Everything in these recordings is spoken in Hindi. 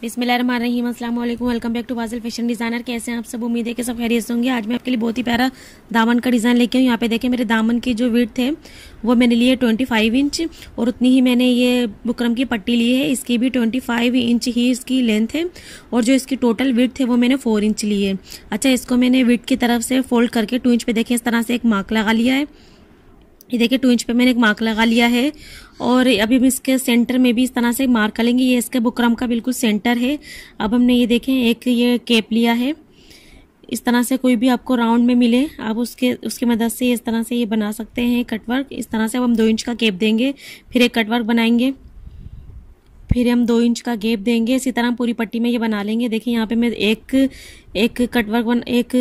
बिसमीम वेलकम बैक टू वाजल फैशन डिज़ाइनर कैसे हैं आप सब उम्मीद है कि सब खैरियत होंगे आज मैं आपके लिए बहुत ही प्यारा दामन का डिज़ाइन लेके हूँ यहाँ पे देखें मेरे दामन की जो विथ है वो मैंने लिए 25 इंच और उतनी ही मैंने ये बुकरम की पट्टी ली है इसकी भी 25 इंच ही इसकी लेंथ है और जो इसकी टोटल विथ है वो मैंने फोर इंच ली है अच्छा इसको मैंने विथ की तरफ से फोल्ड करके टू इंच पे देखें इस तरह से एक मार्क लगा लिया है ये देखिए टू इंच पे मैंने एक मार्क लगा लिया है और अभी हम इसके सेंटर में भी इस तरह से मार्क कर लेंगे ये इसके बुकरम का बिल्कुल सेंटर है अब हमने ये देखें एक ये केप लिया है इस तरह से कोई भी आपको राउंड में मिले आप उसके उसकी मदद से इस तरह से ये बना सकते हैं कटवर्क इस तरह से अब हम दो इंच का केप देंगे फिर एक कटवर्क बनाएंगे फिर हम दो इंच का गेप देंगे इसी तरह पूरी पट्टी में ये बना लेंगे देखिए यहाँ पे मैं एक एक कटवर्क बन एक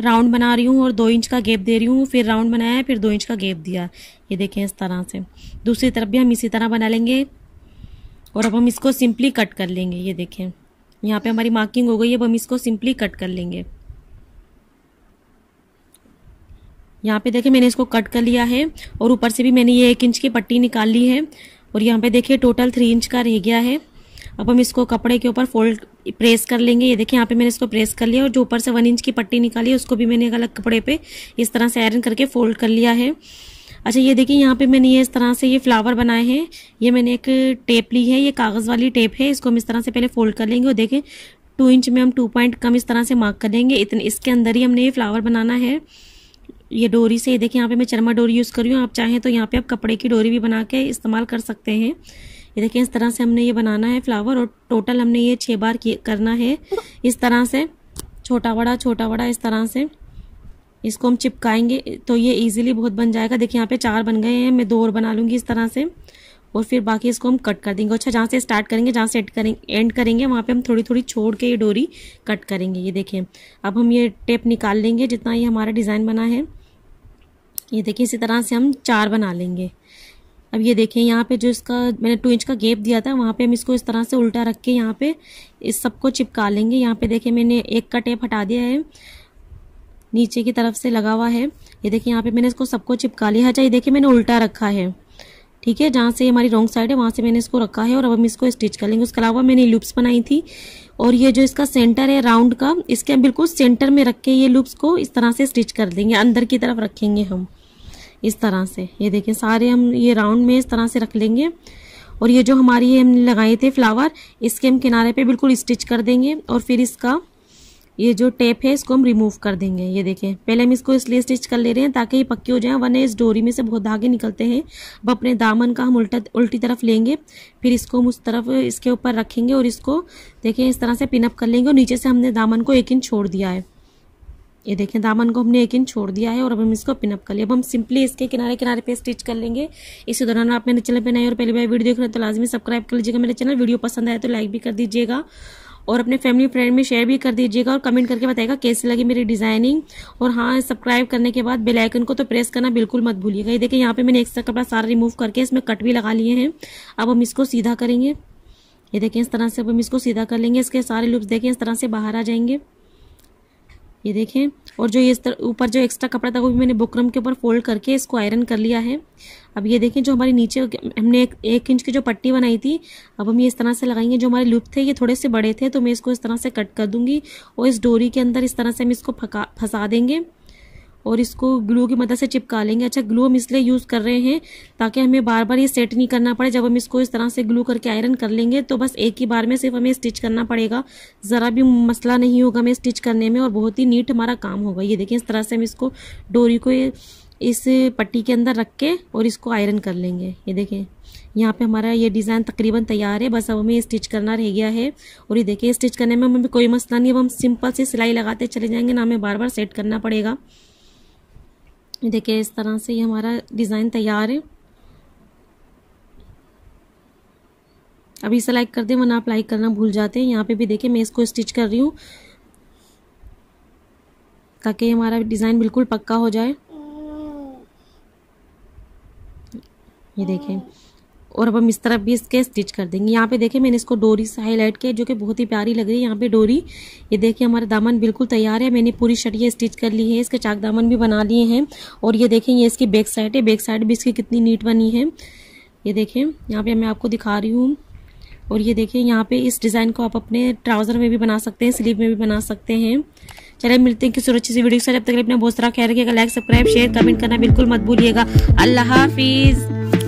राउंड बना रही हूँ और दो इंच का गेप दे रही हूँ फिर राउंड बनाया फिर दो इंच का गेप दिया ये देखें इस तरह से दूसरी तरफ भी हम इसी तरह बना लेंगे और अब हम इसको सिंपली कट कर लेंगे ये देखें यहाँ पे हमारी मार्किंग हो गई अब हम इसको सिंपली कट कर लेंगे यहाँ पे देखें मैंने इसको कट कर लिया है और ऊपर से भी मैंने ये एक इंच की पट्टी निकाल ली है और यहाँ पे देखिए टोटल थ्री इंच का रह गया है अब हम इसको कपड़े के ऊपर फोल्ड प्रेस कर लेंगे ये देखिए यहाँ पे मैंने इसको प्रेस कर लिया और जो ऊपर से वन इंच की पट्टी निकाली है उसको भी मैंने एक अलग कपड़े पे इस तरह से आयरन करके फोल्ड कर लिया है अच्छा ये देखिए यहाँ पे मैंने ये इस तरह से ये फ्लावर बनाए हैं ये मैंने एक टेप ली है ये कागज़ वाली टेप है इसको हम इस तरह से पहले फोल्ड कर लेंगे और देखें टू इंच में हम टू पॉइंट कम इस तरह से मार्क कर लेंगे इतने इसके अंदर ही हमने ये फ्लावर बनाना है ये डोरी से ये देखिए यहाँ पे मैं चरमा डोरी यूज़ कर रही हूँ आप चाहें तो यहाँ पे आप कपड़े की डोरी भी बना के इस्तेमाल कर सकते हैं ये देखिए इस तरह से हमने ये बनाना है फ्लावर और टोटल हमने ये छः बार करना है इस तरह से छोटा बड़ा छोटा बड़ा इस तरह से इसको हम चिपकाएंगे तो ये इजीली बहुत बन जाएगा देखिए यहाँ पे चार बन गए हैं मैं दो और बना लूँगी इस तरह से और फिर बाकी इसको हम कट कर देंगे अच्छा जहाँ से स्टार्ट करेंगे जहाँ से एड करेंगे एंड करेंगे वहाँ पे हम थोड़ी थोड़ी छोड़ के ये डोरी कट करेंगे ये देखें अब हम ये टेप निकाल लेंगे जितना ये हमारा डिज़ाइन बना है ये देखिए इसी तरह से हम चार बना लेंगे अब ये देखें यहाँ पे जो इसका मैंने टू इंच का गेप दिया था वहाँ पे हम इसको इस तरह से उल्टा रख के यहाँ पे इस सबको चिपका लेंगे यहाँ पे देखें मैंने एक का टेप हटा दिया है नीचे की तरफ से लगा हुआ है ये देखिए यहाँ पे मैंने इसको सबको चिपका लिया है चाहिए अच्छा, देखिए मैंने उल्टा रखा है ठीक है जहाँ से हमारी रॉन्ग साइड है वहाँ से मैंने इसको रखा है और अब हम इसको स्टिच कर लेंगे उसके अलावा मैंने लूप्स बनाई थी और ये जो इसका सेंटर है राउंड का इसके हम बिल्कुल सेंटर में रख के ये लूप्स को इस तरह से स्टिच कर देंगे अंदर की तरफ रखेंगे हम इस तरह से ये देखें सारे हम ये राउंड में इस तरह से रख लेंगे और ये जो हमारी ये हमने लगाए थे फ्लावर इसके हम किनारे पे बिल्कुल स्टिच कर देंगे और फिर इसका ये जो टेप है इसको हम रिमूव कर देंगे ये देखें पहले हम इसको इसलिए स्टिच कर ले रहे हैं ताकि ये पक्के हो जाए वरना इस डोरी में से बहुत धागे निकलते हैं अब अपने दामन का हम उल्टा उल्टी तरफ लेंगे फिर इसको हम उस तरफ इसके ऊपर रखेंगे और इसको देखें इस तरह से पिनअप कर लेंगे और नीचे से हमने दामन को एक इंच छोड़ दिया है ये देखें दामन को हमने एक इंच छोड़ दिया है और अब हम इसको पिनअप कर लिए अब हम सिंपली इसके किनारे किनारे पे स्टिच कर लेंगे इसी दौरान आप मेरे चैनल पे नए और पहली बार वीडियो देख रहे हैं तो लाजमी सब्सक्राइब कर लीजिएगा मेरे चैनल वीडियो पसंद आए तो लाइक भी कर दीजिएगा और अपने फैमिली फ्रेंड में शेयर भी कर दीजिएगा और कमेंट करके बताएगा कैसी लगी मेरी डिजाइनिंग और हाँ सब्सक्राइब करने के बाद बेल आइकन को तो प्रेस करना बिल्कुल मत भूलिएगा ये देखिए यहाँ पे मैंने सा कपड़ा सारा रिमूव करके इसमें कट भी लगा लिए हैं अब हम इसको सीधा करेंगे ये देखें इस तरह से अब हम इसको सीधा कर लेंगे इसके सारे लुक्स देखें इस तरह से बाहर आ जाएंगे ये देखें और जो ये ऊपर जो एक्स्ट्रा कपड़ा था वो भी मैंने बुकरम के ऊपर फोल्ड करके इसको आयरन कर लिया है अब ये देखें जो हमारी नीचे हमने एक, एक इंच की जो पट्टी बनाई थी अब हम ये इस तरह से लगाएंगे जो हमारे लुप थे ये थोड़े से बड़े थे तो मैं इसको इस तरह से कट कर दूंगी और इस डोरी के अंदर इस तरह से हम इसको फंसा देंगे और इसको ग्लू की मदद से चिपका लेंगे अच्छा ग्लू हम इसलिए यूज़ कर रहे हैं ताकि हमें बार बार ये सेट नहीं करना पड़े जब हम इसको इस तरह से ग्लू करके आयरन कर लेंगे तो बस एक ही बार में सिर्फ हमें स्टिच करना पड़ेगा ज़रा भी मसला नहीं होगा हमें स्टिच करने में और बहुत ही नीट हमारा काम होगा ये देखें इस तरह से हम इसको डोरी को इस पट्टी के अंदर रख के और इसको आयरन कर लेंगे ये देखें यहाँ पे हमारा ये डिज़ाइन तकरीबन तैयार है बस अब हमें स्टिच करना रह गया है और ये देखिए स्टिच करने में हमें कोई मसला नहीं अब हम सिंपल से सिलाई लगाते चले जाएंगे ना हमें बार बार सेट करना पड़ेगा ये देखिए इस तरह से ये हमारा डिज़ाइन तैयार है अभी सेलेक्ट कर दें वरना अप्लाई करना भूल जाते हैं यहाँ पे भी देखिए मैं इसको स्टिच कर रही हूँ ताकि हमारा डिज़ाइन बिल्कुल पक्का हो जाए ये देखें और अब हम इस तरफ भी इसके स्टिच कर देंगे यहाँ पे देखें मैंने इसको डोरी से हाईलाइट किया जो कि बहुत ही प्यारी लग रही है यहाँ पे डोरी ये देखिए हमारा दामन बिल्कुल तैयार है मैंने पूरी शटिया स्टिच कर ली है इसके चाक दामन भी बना लिए हैं और ये देखें ये इसकी बैक साइड है बैक साइड भी इसकी कितनी नीट बनी है ये देखें यहाँ पर मैं आपको दिखा रही हूँ और ये देखिए यहाँ पे इस डिज़ाइन को आप अपने ट्राउज़र में भी बना सकते हैं स्लीव में भी बना सकते हैं चले मिलते हैं किसी और अच्छी सी वीडियो के जब तक अपना बहुत सारा ख्याल रखिएगा लाइक सब्सक्राइब शेयर कमेंट करना बिल्कुल मत भूलिएगा अल्लाह हाफिज़